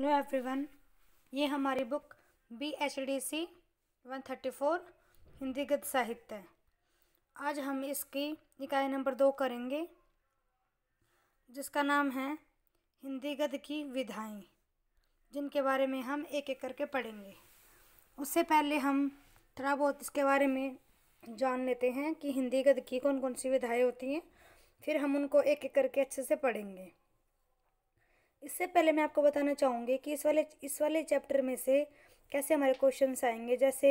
hello everyone ये हमारी book B H D C one thirty four Hindi गद्य साहित्य है आज हम इसकी इकाई नंबर दो करेंगे जिसका नाम है हिंदी गद्य की विधाएं जिनके बारे में हम एक एक करके पढ़ेंगे उससे पहले हम थोड़ा बहुत इसके बारे में जान लेते हैं कि हिंदी गद्य की कौन कौन सी विधाएं होती हैं फिर हम उनको एक एक करके अच्छे से पढ़ेंगे इससे पहले मैं आपको बताना चाहूँगी कि इस वाले इस वाले चैप्टर में से कैसे हमारे क्वेश्चन आएंगे जैसे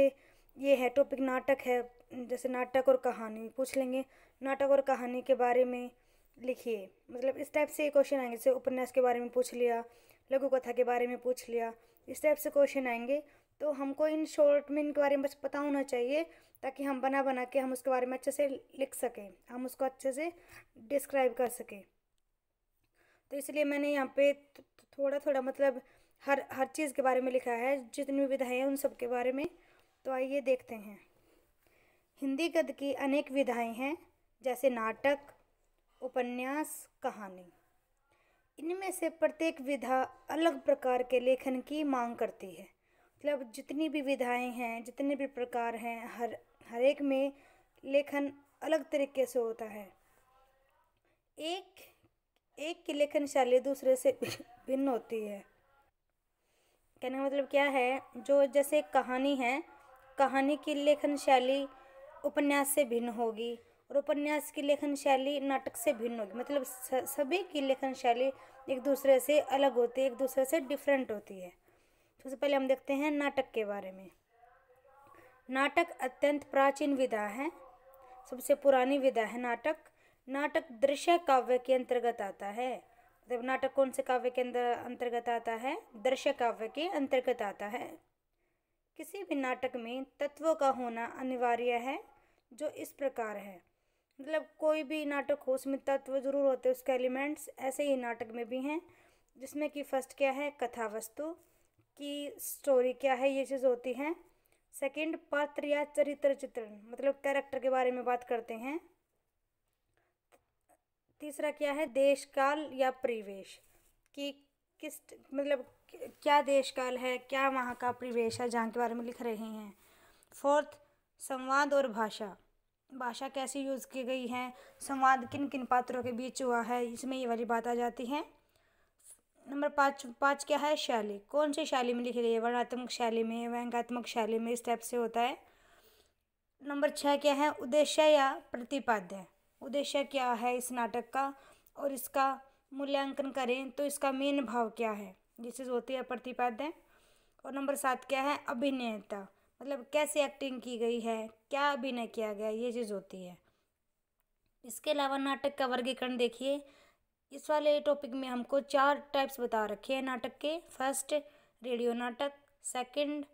ये है टॉपिक नाटक है जैसे नाटक और कहानी पूछ लेंगे नाटक और कहानी के बारे में लिखिए मतलब इस टाइप से क्वेश्चन आएंगे जैसे उपन्यास के बारे में पूछ लिया लघु कथा के बारे में पूछ लिया इस टाइप से क्वेश्चन आएंगे तो हमको इन शॉर्ट में इनके बारे में बस पता होना चाहिए ताकि हम बना बना के हम उसके बारे में अच्छे से लिख सकें हम उसको अच्छे से डिस्क्राइब कर सकें तो इसलिए मैंने यहाँ पे थोड़ा थोड़ा मतलब हर हर चीज़ के बारे में लिखा है जितनी विधाएँ उन सब के बारे में तो आइए देखते हैं हिंदी गद्य की अनेक विधाएँ हैं जैसे नाटक उपन्यास कहानी इनमें से प्रत्येक विधा अलग प्रकार के लेखन की मांग करती है मतलब जितनी भी विधाएं हैं जितने भी प्रकार हैं हर हर एक में लेखन अलग तरीके से होता है एक एक की लेखन शैली दूसरे से भिन्न होती है कहने का मतलब क्या है जो जैसे कहानी है कहानी की लेखन शैली उपन्यास से भिन्न होगी और उपन्यास की लेखन शैली नाटक से भिन्न होगी मतलब सभी की लेखन शैली एक दूसरे से अलग होती है एक दूसरे से डिफरेंट होती है सबसे पहले हम देखते हैं नाटक के बारे में नाटक अत्यंत प्राचीन विधा है सबसे पुरानी विधा है नाटक नाटक दृश्य काव्य के अंतर्गत आता है मतलब नाटक कौन से काव्य के अंदर अंतर्गत आता है दृश्य काव्य के अंतर्गत आता है किसी भी नाटक में तत्वों का होना अनिवार्य है जो इस प्रकार है मतलब कोई भी नाटक हो उसमें तत्व जरूर होते हैं उसके एलिमेंट्स ऐसे ही नाटक में भी हैं जिसमें कि फर्स्ट क्या है कथा वस्तु की स्टोरी क्या है ये चीज़ होती है सेकंड पात्र या चरित्र चित्रण मतलब कैरेक्टर के बारे में बात करते हैं तीसरा क्या है देश काल या परिवेश कि किस मतलब क्या देश काल है क्या वहाँ का परिवेश है जहाँ के बारे में लिख रहे हैं फोर्थ संवाद और भाषा भाषा कैसे यूज़ की गई है संवाद किन किन पात्रों के बीच हुआ है इसमें ये वाली बात आ जाती है नंबर पाँच पाँच क्या है शैली कौन सी शैली में लिखी गई है वर्णात्मक शैली में व्यंगात्मक शैली में इस टाइप से होता है नंबर छः क्या है उद्देश्य या प्रतिपाद्य उद्देश्य क्या है इस नाटक का और इसका मूल्यांकन करें तो इसका मेन भाव क्या है ये चीज़ होती है प्रतिपाद्य और नंबर सात क्या है अभिनेता मतलब कैसे एक्टिंग की गई है क्या अभिनय किया गया ये चीज़ होती है इसके अलावा नाटक का वर्गीकरण देखिए इस वाले टॉपिक में हमको चार टाइप्स बता रखे हैं नाटक के फर्स्ट रेडियो नाटक सेकंड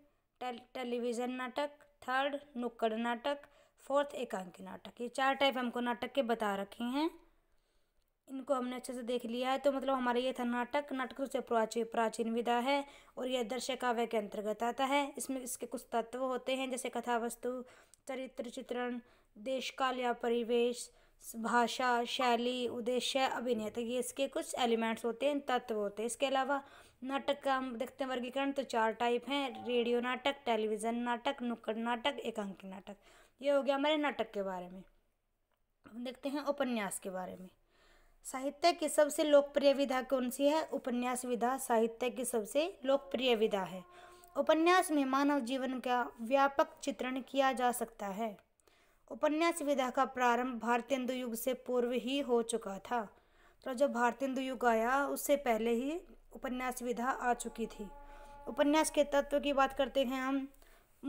टेलीविज़न नाटक थर्ड नुक्कड़ नाटक फोर्थ एकांकी नाटक ये चार टाइप हमको नाटक के बता रखे हैं इनको हमने अच्छे से देख लिया है तो मतलब हमारा ये था नाटक नाटक से प्राचीन प्राचीन विधा है और यह दृश्य काव्य के अंतर्गत आता है इसमें इसके कुछ तत्व होते हैं जैसे कथा वस्तु चरित्र चित्रण देश काल या परिवेश भाषा शैली उद्देश्य अभिनय तो ये इसके कुछ एलिमेंट्स होते हैं तत्व होते हैं इसके अलावा नाटक का हम देखते हैं वर्गीकरण तो चार टाइप हैं रेडियो नाटक टेलीविज़न नाटक नुक्कड़ नाटक एकांकी नाटक ये हो गया हमारे नाटक के बारे में हम देखते हैं उपन्यास के बारे में साहित्य की सबसे लोकप्रिय विधा कौन सी है उपन्यास विधा साहित्य की सबसे लोकप्रिय विधा है उपन्यास में मानव जीवन का व्यापक चित्रण किया जा सकता है उपन्यास विधा का प्रारंभ भारतेंदु युग से पूर्व ही हो चुका था तो जब भारतेंदु युग आया उससे पहले ही उपन्यास विधा आ चुकी थी उपन्यास के तत्व की बात करते हैं हम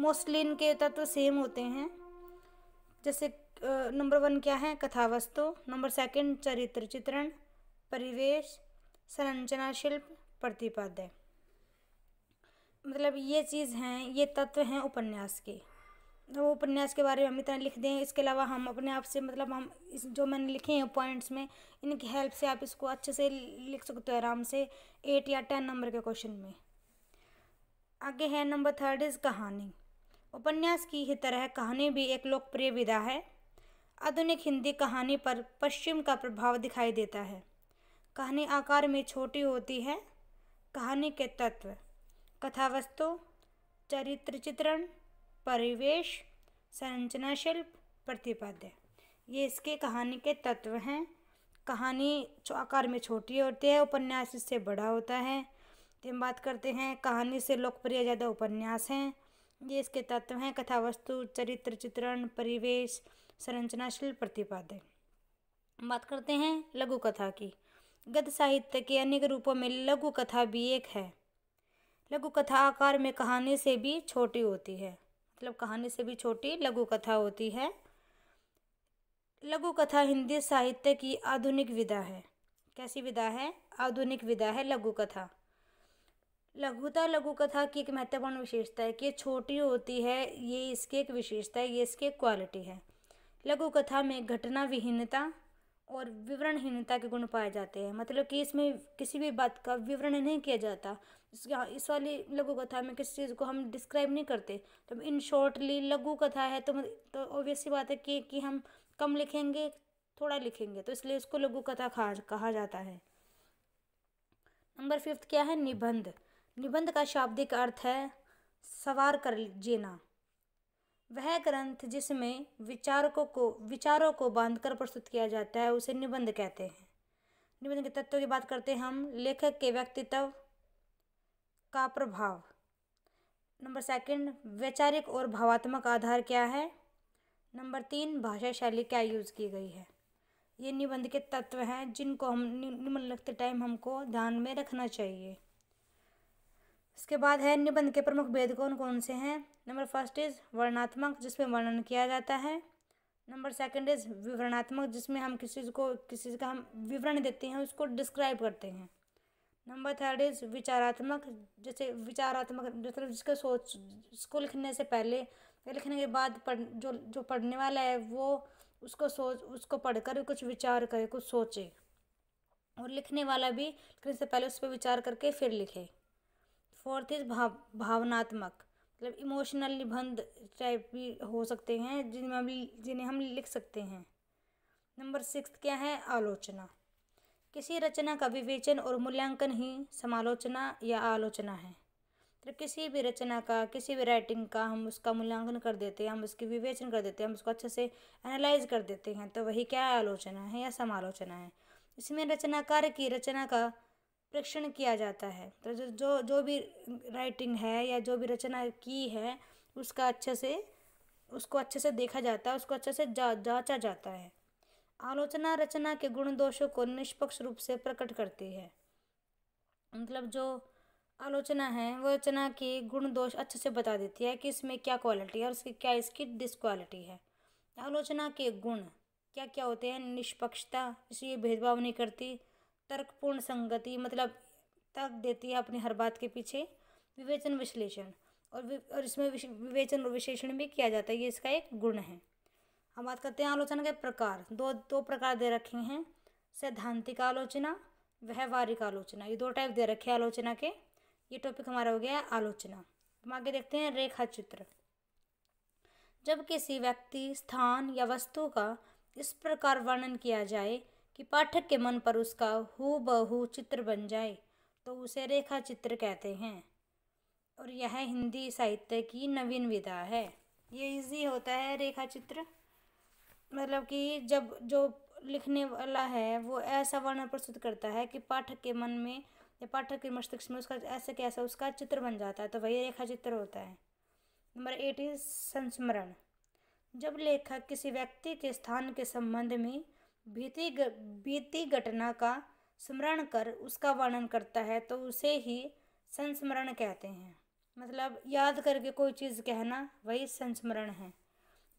मोस्लिन के तत्व सेम होते हैं जैसे नंबर वन क्या है कथा वस्तु नंबर सेकंड चरित्र चित्रण परिवेश संरचना शिल्प प्रतिपाद्य मतलब ये चीज़ हैं ये तत्व हैं उपन्यास के तो वो उपन्यास के बारे में हम इतना लिख दें इसके अलावा हम अपने आप से मतलब हम इस जो मैंने लिखे हैं पॉइंट्स में इनकी हेल्प से आप इसको अच्छे से लिख सकते हो आराम से एट या टेन नंबर के क्वेश्चन में आगे है नंबर थर्ड इज़ कहानी उपन्यास की ही तरह कहानी भी एक लोकप्रिय विधा है आधुनिक हिंदी कहानी पर पश्चिम का प्रभाव दिखाई देता है कहानी आकार में छोटी होती है कहानी के तत्व कथावस्तु चरित्र चित्रण परिवेश संरचना शिल्प प्रतिपाद्य ये इसके कहानी के तत्व हैं कहानी आकार में छोटी होती है उपन्यास इससे बड़ा होता है तो हम बात करते हैं कहानी से लोकप्रिय ज़्यादा उपन्यास हैं ये इसके तत्व हैं कथा वस्तु चरित्र चित्रण परिवेश संरचनाशील प्रतिपादन बात करते हैं लघु कथा की गद्य साहित्य के अनेक रूपों में लघु कथा भी एक है लघु कथा आकार में कहानी से भी छोटी होती है मतलब कहानी से भी छोटी लघु कथा होती है लघु कथा हिंदी साहित्य की आधुनिक विधा है कैसी विधा है आधुनिक विधा है लघु कथा लघुता लघु कथा की एक महत्वपूर्ण विशेषता है कि ये छोटी होती है ये इसकी एक विशेषता है ये इसकी एक क्वालिटी है लघु कथा में घटना विहीनता और विवरणहीनता के गुण पाए जाते हैं मतलब कि इसमें किसी भी बात का विवरण नहीं किया जाता हाँ, इस वाली लघु कथा में किसी चीज़ को हम डिस्क्राइब नहीं करते तो इन शॉर्टली लघु कथा है तो तो ऑब्वियस सी बात है कि कि हम कम लिखेंगे थोड़ा लिखेंगे तो इसलिए उसको लघु कथा कहा जाता है नंबर फिफ्थ क्या है निबंध निबंध का शाब्दिक अर्थ है सवार कर जीना वह ग्रंथ जिसमें विचारकों को विचारों को बांधकर प्रस्तुत किया जाता है उसे निबंध कहते हैं निबंध के तत्वों की बात करते हैं हम लेखक के व्यक्तित्व का प्रभाव नंबर सेकंड वैचारिक और भावात्मक आधार क्या है नंबर तीन भाषा शैली क्या यूज़ की गई है ये निबंध के तत्व हैं जिनको हम निम्नलिखित टाइम हमको ध्यान में रखना चाहिए इसके बाद है निबंध के प्रमुख भेद कौन कौन से हैं नंबर फर्स्ट इज़ वर्णात्मक जिसमें वर्णन किया जाता है नंबर सेकंड इज़ विवरणात्मक जिसमें हम किसी को किसी चीज़ का हम विवरण देते हैं उसको डिस्क्राइब करते हैं नंबर थर्ड इज़ विचारात्मक जैसे विचारात्मक मतलब जिसका सोच उसको लिखने से पहले लिखने के बाद पढ़ जो जो पढ़ने वाला है वो उसको सोच उसको पढ़कर कुछ विचार करे कुछ सोचे और लिखने वाला भी लिखने से पहले उस पर विचार करके फिर लिखे फोर्थ इज भाव भावनात्मक मतलब इमोशनल निबंध टाइप भी हो सकते हैं जिनमें हम जिन्हें हम लिख सकते हैं नंबर सिक्स क्या है आलोचना किसी रचना का विवेचन और मूल्यांकन ही समालोचना या आलोचना है तो किसी भी रचना का किसी भी राइटिंग का हम उसका मूल्यांकन कर देते हैं हम उसकी विवेचन कर देते हैं हम उसको अच्छे से एनालाइज कर देते हैं तो वही क्या आलोचना है या समालोचना है इसमें रचनाकार की रचना का प्रेक्षण किया जाता है तो जो जो जो भी राइटिंग है या जो भी रचना की है उसका अच्छे से उसको अच्छे से देखा जाता है उसको अच्छे से जा जाँचा जाता है आलोचना रचना के गुण दोषों को निष्पक्ष रूप से प्रकट करती है मतलब जो आलोचना है वो रचना के गुण दोष अच्छे से बता देती है कि इसमें क्या क्वालिटी है और उसकी क्या इसकी डिसक्वालिटी है आलोचना के गुण क्या क्या होते हैं निष्पक्षता इसलिए भेदभाव नहीं करती तर्कपूर्ण संगति मतलब तर्क देती है अपनी हर बात के पीछे विवेचन विश्लेषण और और इसमें विवेचन और विश्लेषण भी किया जाता है ये इसका एक गुण है हम बात करते हैं आलोचना के प्रकार दो दो प्रकार दे रखे हैं सैद्धांतिक आलोचना व्यवहारिक आलोचना ये दो टाइप दे रखे हैं आलोचना के ये टॉपिक हमारा हो गया है आलोचना हम आगे देखते हैं रेखा चित्र जब किसी व्यक्ति स्थान या वस्तु का इस प्रकार वर्णन किया जाए कि पाठक के मन पर उसका हु बहू चित्र बन जाए तो उसे रेखा चित्र कहते हैं और यह हिंदी साहित्य की नवीन विधा है ये इजी होता है रेखा चित्र मतलब कि जब जो लिखने वाला है वो ऐसा वर्ण प्रस्तुत करता है कि पाठक के मन में या पाठक के मस्तिष्क में उसका ऐसे कैसा उसका चित्र बन जाता है तो वही रेखा चित्र होता है नंबर एट इज संस्मरण जब लेखक किसी व्यक्ति के स्थान के संबंध में बीती बीती घटना का स्मरण कर उसका वर्णन करता है तो उसे ही संस्मरण कहते हैं मतलब याद करके कोई चीज़ कहना वही संस्मरण है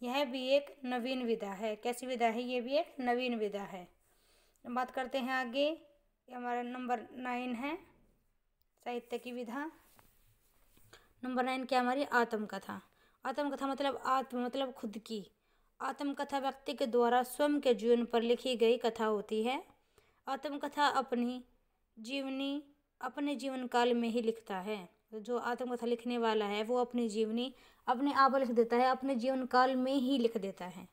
यह भी एक नवीन विधा है कैसी विधा है यह भी एक नवीन विधा है बात करते हैं आगे ये हमारा नंबर नाइन है साहित्य की विधा नंबर नाइन क्या हमारी आत्मकथा आत्मकथा मतलब आत्म मतलब खुद की आत्मकथा व्यक्ति के द्वारा स्वयं के जीवन पर लिखी गई कथा होती है आत्मकथा अपनी जीवनी अपने जीवन काल में ही लिखता है जो आत्मकथा लिखने वाला है वो अपनी जीवनी अपने आप लिख देता है अपने जीवन काल में ही लिख देता है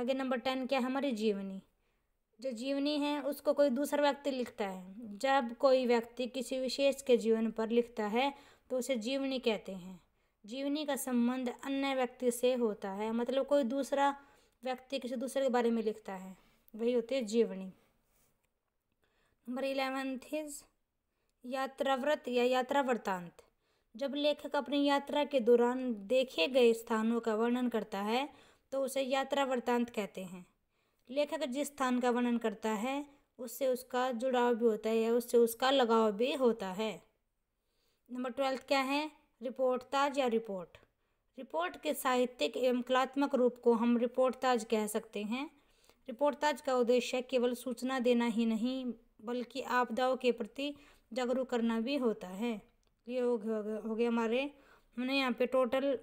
आगे नंबर टेन क्या है हमारी जीवनी जो जीवनी है उसको कोई दूसरा व्यक्ति लिखता है जब कोई व्यक्ति किसी विशेष के जीवन पर लिखता है तो उसे जीवनी कहते हैं जीवनी का संबंध अन्य व्यक्ति से होता है मतलब कोई दूसरा व्यक्ति किसी दूसरे के बारे में लिखता है वही होती है जीवनी नंबर इलेवेंथ इज यात्राव्रत या यात्रा वृतांत जब लेखक अपनी यात्रा के दौरान देखे गए स्थानों का वर्णन करता है तो उसे यात्रा वृतांत कहते हैं लेखक जिस स्थान का वर्णन करता है उससे उसका जुड़ाव भी होता है या उससे उसका लगाव भी होता है नंबर ट्वेल्थ क्या है रिपोर्ट ताज या रिपोर्ट रिपोर्ट के साहित्यिक एवं कलात्मक रूप को हम रिपोर्ट ताज कह सकते हैं रिपोर्ट ताज का उद्देश्य केवल सूचना देना ही नहीं बल्कि आपदाओं के प्रति जागरूक करना भी होता है ये हो गया हो गया हमारे हमने यहाँ पे टोटल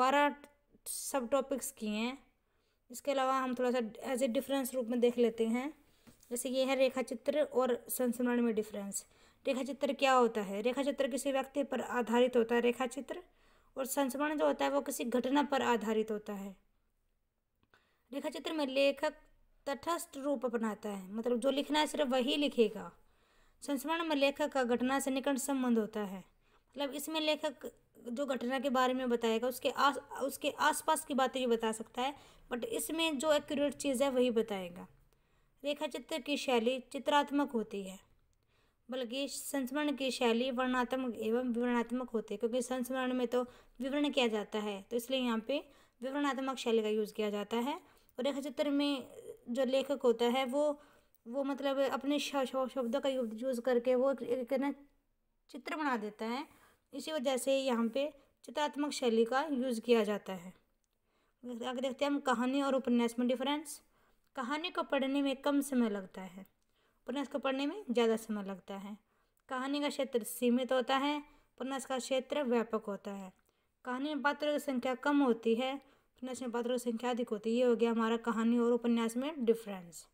बारह सब टॉपिक्स किए हैं इसके अलावा हम थोड़ा सा एज ए डिफरेंस रूप में देख लेते हैं जैसे ये है रेखा चित्र और संस्मरण में डिफरेंस रेखा चित्र क्या होता है रेखा चित्र किसी व्यक्ति पर आधारित होता है रेखा चित्र और संस्मरण जो होता है वो किसी घटना पर आधारित होता है रेखा चित्र में लेखक तटस्थ रूप अपनाता है मतलब जो लिखना है सिर्फ वही लिखेगा संस्मरण में लेखक का घटना से निकट संबंध होता है मतलब इसमें लेखक जो घटना के बारे में बताएगा उसके आस उसके आसपास की बातें भी बता सकता है बट इसमें जो एक्यूरेट चीज़ है वही बताएगा रेखा चित्र की शैली चित्रात्मक होती है बल्कि मतलब संस्मरण की शैली वर्णात्मक एवं विवरणात्मक होते क्योंकि संस्मरण में तो विवरण किया जाता है तो इसलिए यहाँ पे विवरणात्मक शैली का यूज़ किया जाता है और चित्र में जो लेखक होता है वो वो मतलब अपने शब्दों का यूज़ करके वो एक ना चित्र बना देता है इसी वजह से यहाँ पे चित्रात्मक शैली का यूज़ किया जाता है आगे देखते हैं हम कहानी और उपन्यास में डिफरेंस कहानी को पढ़ने में कम समय लगता है उपन्यास को पढ़ने में ज़्यादा समय लगता है कहानी का क्षेत्र सीमित होता है उपन्यास का क्षेत्र व्यापक होता है कहानी में पात्रों की संख्या कम होती है उपन्यास में पात्रों की संख्या अधिक होती है ये हो गया हमारा कहानी और उपन्यास में डिफरेंस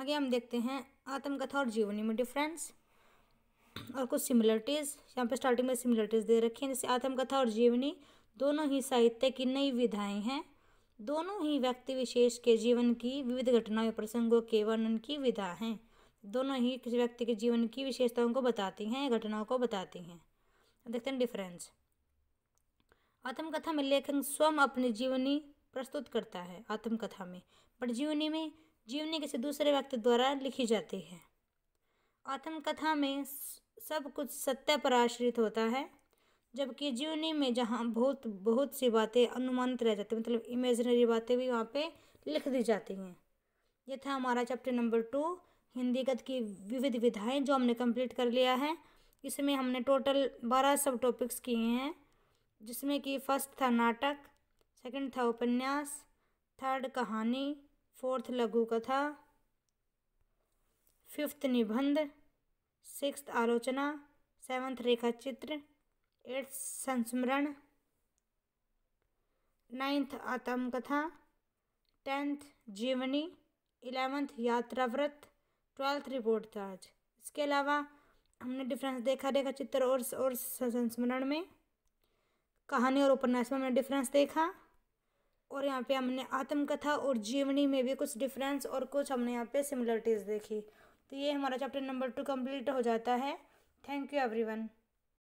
आगे हम देखते हैं आत्मकथा और जीवनी में डिफरेंस और कुछ सिमिलरिटीज़ यहाँ पर स्टार्टिंग में सिमिलरिटीज़ दे रखी हैं जैसे आत्मकथा और जीवनी दोनों ही साहित्य की नई विधाएं हैं दोनों ही व्यक्ति विशेष के जीवन की विविध घटनाओं या प्रसंगों के वर्णन की विधा हैं दोनों ही किसी व्यक्ति के जीवन की विशेषताओं को बताती हैं घटनाओं को बताती हैं देखते हैं डिफरेंस आत्मकथा में लेखक स्वयं अपनी जीवनी प्रस्तुत करता है आत्मकथा में पर जीवनी में जीवनी किसी दूसरे व्यक्ति द्वारा लिखी जाती है आत्मकथा में सब कुछ सत्य पर आश्रित होता है जबकि जीवनी में जहाँ बहुत बहुत सी बातें अनुमानित रह जाती मतलब इमेजनरी बातें भी वहाँ पे लिख दी जाती हैं ये था हमारा चैप्टर नंबर टू हिंदी गद की विविध विधाएं जो हमने कंप्लीट कर लिया है इसमें हमने टोटल बारह सब टॉपिक्स किए हैं जिसमें कि फर्स्ट था नाटक सेकंड था उपन्यास थर्ड कहानी फोर्थ लघु कथा फिफ्थ निबंध सिक्स्थ आलोचना सेवन्थ रेखा चित्र एट्थ संस्मरण नाइन्थ आत्मकथा टेंथ जीवनी इलेवेंथ यात्रा व्रत ट्वेल्थ रिपोर्ट ताज इसके अलावा हमने डिफरेंस देखा देखा चित्र और और संस्मरण में कहानी और उपन्यास में हमने डिफरेंस देखा और यहाँ पे हमने आत्मकथा और जीवनी में भी कुछ डिफरेंस और कुछ हमने यहाँ पे सिमिलरिटीज़ देखी तो ये हमारा चैप्टर नंबर टू कंप्लीट हो जाता है थैंक यू एवरीवन